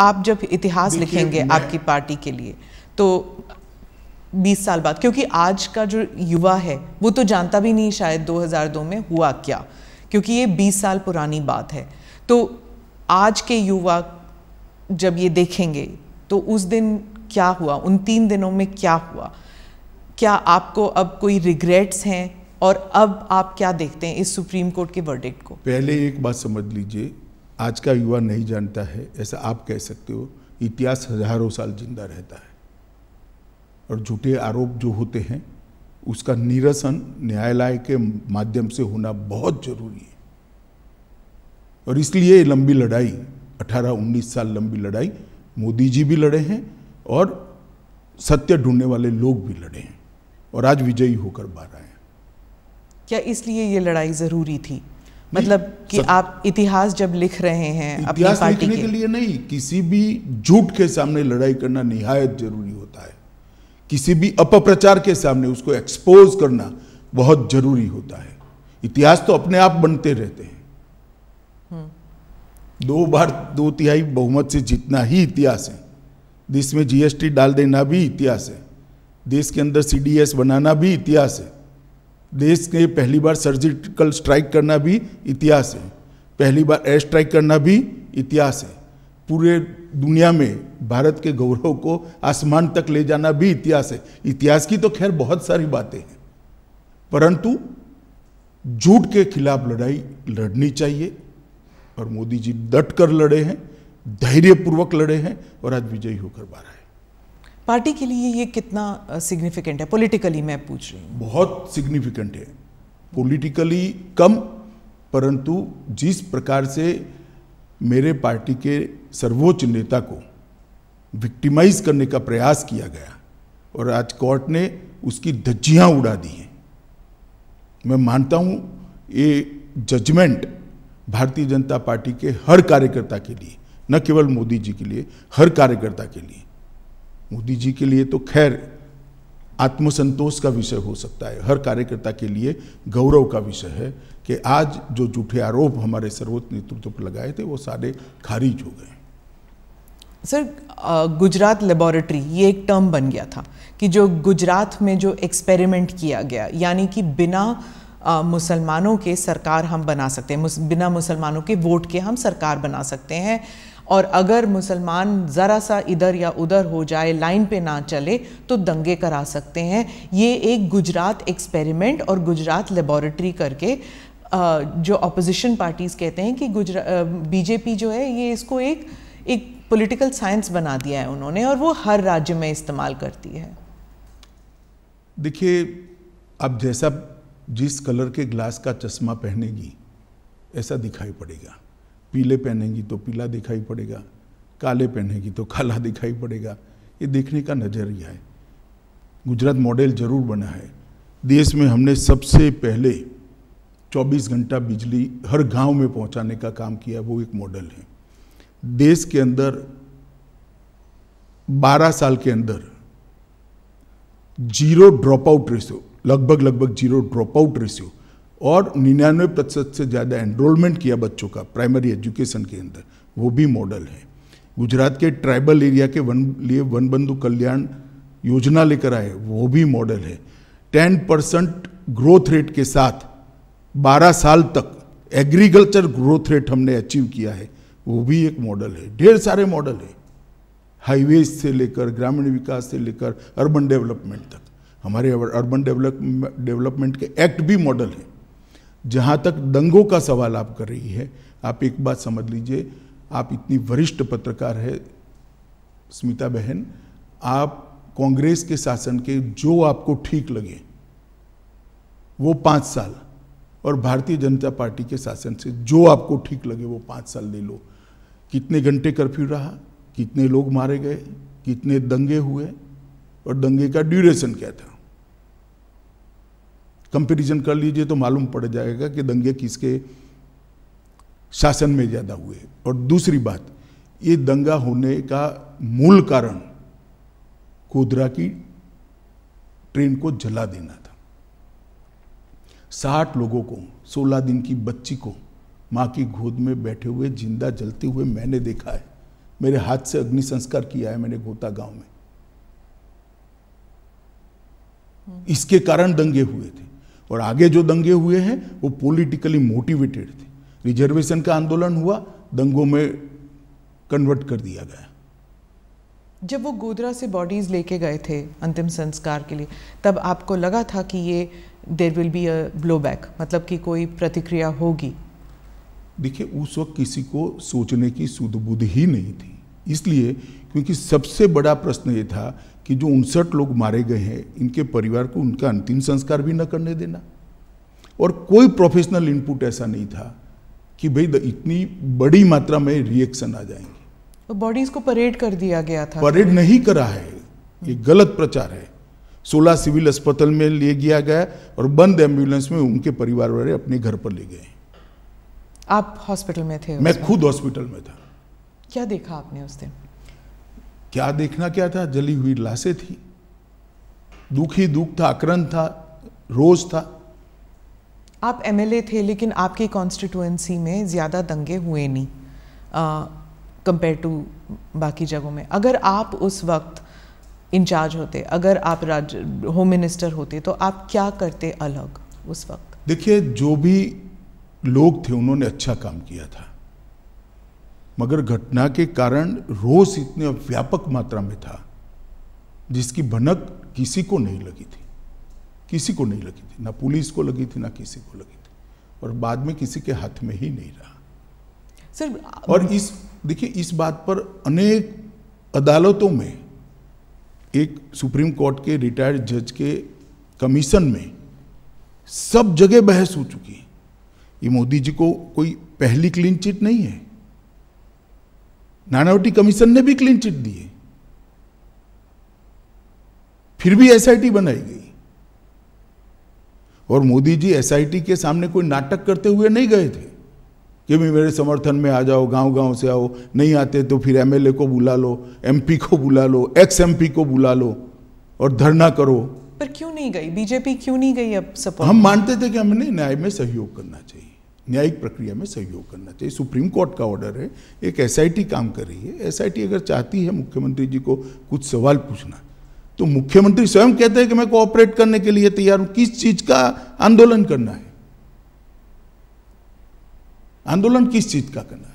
आप जब इतिहास लिखेंगे आपकी पार्टी के लिए तो 20 साल बाद क्योंकि आज का जो युवा है वो तो जानता भी नहीं शायद 2002 में हुआ क्या क्योंकि ये 20 साल पुरानी बात है तो आज के युवा जब ये देखेंगे तो उस दिन क्या हुआ उन तीन दिनों में क्या हुआ क्या आपको अब कोई रिग्रेट्स हैं और अब आप क्या देखते हैं इस सुप्रीम कोर्ट के वर्डिक्ट को पहले एक बात समझ लीजिए आज का युवा नहीं जानता है ऐसा आप कह सकते हो इतिहास हजारों साल जिंदा रहता है और झूठे आरोप जो होते हैं उसका निरसन न्यायालय के माध्यम से होना बहुत जरूरी है और इसलिए लंबी लड़ाई 18-19 साल लंबी लड़ाई मोदी जी भी लड़े हैं और सत्य ढूंढने वाले लोग भी लड़े हैं और आज विजयी होकर बाहर आए हैं क्या इसलिए ये लड़ाई ज़रूरी थी मतलब कि सब... आप इतिहास जब लिख रहे हैं इतिहास अपनी पार्टी लिखने के, के लिए नहीं किसी भी झूठ के सामने लड़ाई करना निहायत जरूरी होता है किसी भी अपप्रचार के सामने उसको एक्सपोज करना बहुत जरूरी होता है इतिहास तो अपने आप बनते रहते हैं हम्म। दो बार दो तिहाई बहुमत से जितना ही इतिहास है देश में जीएसटी डाल देना भी इतिहास है देश के अंदर सीडीएस बनाना भी इतिहास है देश के पहली बार सर्जिकल स्ट्राइक करना भी इतिहास है पहली बार एयर स्ट्राइक करना भी इतिहास है पूरे दुनिया में भारत के गौरव को आसमान तक ले जाना भी इतिहास है इतिहास की तो खैर बहुत सारी बातें हैं परंतु झूठ के खिलाफ लड़ाई लड़नी चाहिए और मोदी जी डट कर लड़े हैं धैर्यपूर्वक लड़े हैं और आज विजयी होकर बाहर आए पार्टी के लिए ये कितना सिग्निफिकेंट है पॉलिटिकली मैं पूछ रही हूँ बहुत सिग्निफिकेंट है पॉलिटिकली कम परंतु जिस प्रकार से मेरे पार्टी के सर्वोच्च नेता को विक्टिमाइज करने का प्रयास किया गया और आज कोर्ट ने उसकी धज्जियाँ उड़ा दी हैं मैं मानता हूँ ये जजमेंट भारतीय जनता पार्टी के हर कार्यकर्ता के लिए न केवल मोदी जी के लिए हर कार्यकर्ता के लिए मोदी जी के लिए तो खैर आत्मसंतोष का विषय हो सकता है हर कार्यकर्ता के लिए गौरव का विषय है कि आज जो झूठे आरोप हमारे सर्वोच्च नेतृत्व पर लगाए थे वो सारे खारिज हो गए सर गुजरात लेबोरेटरी ये एक टर्म बन गया था कि जो गुजरात में जो एक्सपेरिमेंट किया गया यानी कि बिना मुसलमानों के सरकार हम बना सकते हैं बिना मुसलमानों के वोट के हम सरकार बना सकते हैं और अगर मुसलमान ज़रा सा इधर या उधर हो जाए लाइन पे ना चले तो दंगे करा सकते हैं ये एक गुजरात एक्सपेरिमेंट और गुजरात लेबॉरेटरी करके जो अपोजिशन पार्टीज़ कहते हैं कि गुजरा बीजेपी जो है ये इसको एक एक पॉलिटिकल साइंस बना दिया है उन्होंने और वो हर राज्य में इस्तेमाल करती है देखिए अब जैसा जिस कलर के ग्लास का चश्मा पहनेगी ऐसा दिखाई पड़ेगा पीले पहनेगी तो पीला दिखाई पड़ेगा काले पहनेगी तो काला दिखाई पड़ेगा ये देखने का नज़रिया है गुजरात मॉडल जरूर बना है देश में हमने सबसे पहले 24 घंटा बिजली हर गांव में पहुंचाने का काम किया वो एक मॉडल है देश के अंदर 12 साल के अंदर जीरो ड्रॉप आउट रेशियो लगभग लगभग जीरो ड्रॉप आउट रेशियो और निन्यानवे प्रतिशत से ज़्यादा एनरोलमेंट किया बच्चों का प्राइमरी एजुकेशन के अंदर वो भी मॉडल है गुजरात के ट्राइबल एरिया के वन लिए वन बंधु कल्याण योजना लेकर आए वो भी मॉडल है टेन परसेंट ग्रोथ रेट के साथ बारह साल तक एग्रीकल्चर ग्रोथ रेट हमने अचीव किया है वो भी एक मॉडल है ढेर सारे मॉडल है हाईवे से लेकर ग्रामीण विकास से लेकर अर्बन डेवलपमेंट तक हमारे अर्बन डेवलप डेवलपमेंट के एक्ट भी मॉडल है जहाँ तक दंगों का सवाल आप कर रही है आप एक बात समझ लीजिए आप इतनी वरिष्ठ पत्रकार है स्मिता बहन आप कांग्रेस के शासन के जो आपको ठीक लगे वो पाँच साल और भारतीय जनता पार्टी के शासन से जो आपको ठीक लगे वो पाँच साल ले लो कितने घंटे कर्फ्यू रहा कितने लोग मारे गए कितने दंगे हुए और दंगे का ड्यूरेशन क्या था कंपेरिजन कर लीजिए तो मालूम पड़ जाएगा कि दंगे किसके शासन में ज़्यादा हुए और दूसरी बात ये दंगा होने का मूल कारण कोदरा की ट्रेन को जला देना था साठ लोगों को सोलह दिन की बच्ची को माँ की गोद में बैठे हुए जिंदा जलते हुए मैंने देखा है मेरे हाथ से अग्नि संस्कार किया है मैंने गोता गांव में इसके कारण दंगे हुए थे और आगे जो दंगे हुए हैं वो पॉलिटिकली मोटिवेटेड थे रिजर्वेशन का आंदोलन हुआ दंगों में कन्वर्ट कर दिया गया जब वो गोदरा से बॉडीज लेके गए थे अंतिम संस्कार के लिए तब आपको लगा था कि ये there will be a blow back मतलब कि कोई प्रतिक्रिया होगी देखिए उस वक्त किसी को सोचने की सुध ही नहीं थी इसलिए क्योंकि सबसे बड़ा प्रश्न ये था कि जो उनसठ लोग मारे गए हैं इनके परिवार को उनका अंतिम संस्कार भी न करने देना और कोई प्रोफेशनल इनपुट ऐसा नहीं था कि भाई इतनी बड़ी मात्रा में रिएक्शन आ जाएंगे तो बॉडीज को परेड कर दिया गया था परेड नहीं करा है ये गलत प्रचार है सोलह सिविल अस्पताल में ले गया गया और बंद एम्बुलेंस में उनके परिवार वाले अपने घर पर ले गए आप हॉस्पिटल में थे मैं खुद हॉस्पिटल में था क्या देखा आपने उस दिन क्या देखना क्या था जली हुई लाशें थी दुख ही दुख था आक्रंत था रोज था आप एमएलए थे लेकिन आपकी कॉन्स्टिट्यूएंसी में ज़्यादा दंगे हुए नहीं कंपेयर टू बाकी जगहों में अगर आप उस वक्त इंचार्ज होते अगर आप राज होम मिनिस्टर होते तो आप क्या करते अलग उस वक्त देखिए जो भी लोग थे उन्होंने अच्छा काम किया था मगर घटना के कारण रोष इतने व्यापक मात्रा में था जिसकी भनक किसी को नहीं लगी थी किसी को नहीं लगी थी ना पुलिस को लगी थी ना किसी को लगी थी और बाद में किसी के हाथ में ही नहीं रहा सर और इस देखिए इस बात पर अनेक अदालतों में एक सुप्रीम कोर्ट के रिटायर्ड जज के कमीशन में सब जगह बहस हो चुकी है ये मोदी जी को कोई पहली क्लीन चिट नहीं है नानावटी कमीशन ने भी क्लीन चिट दिए फिर भी एसआईटी बनाई गई और मोदी जी एसआईटी के सामने कोई नाटक करते हुए नहीं गए थे कि भी मेरे समर्थन में आ जाओ गांव गांव से आओ नहीं आते तो फिर एमएलए को बुला लो एमपी को बुला लो एक्स एमपी को बुला लो और धरना करो पर क्यों नहीं गई बीजेपी क्यों नहीं गई अब सपोर्ट हम मानते थे कि हमें न्याय में सहयोग करना चाहिए न्यायिक प्रक्रिया में सहयोग करना चाहिए सुप्रीम कोर्ट का ऑर्डर है एक एसआईटी काम कर रही है एसआईटी अगर चाहती है मुख्यमंत्री जी को कुछ सवाल पूछना तो मुख्यमंत्री स्वयं कहते हैं कि मैं कोऑपरेट करने के लिए तैयार हूं किस चीज का आंदोलन करना है आंदोलन किस चीज का करना है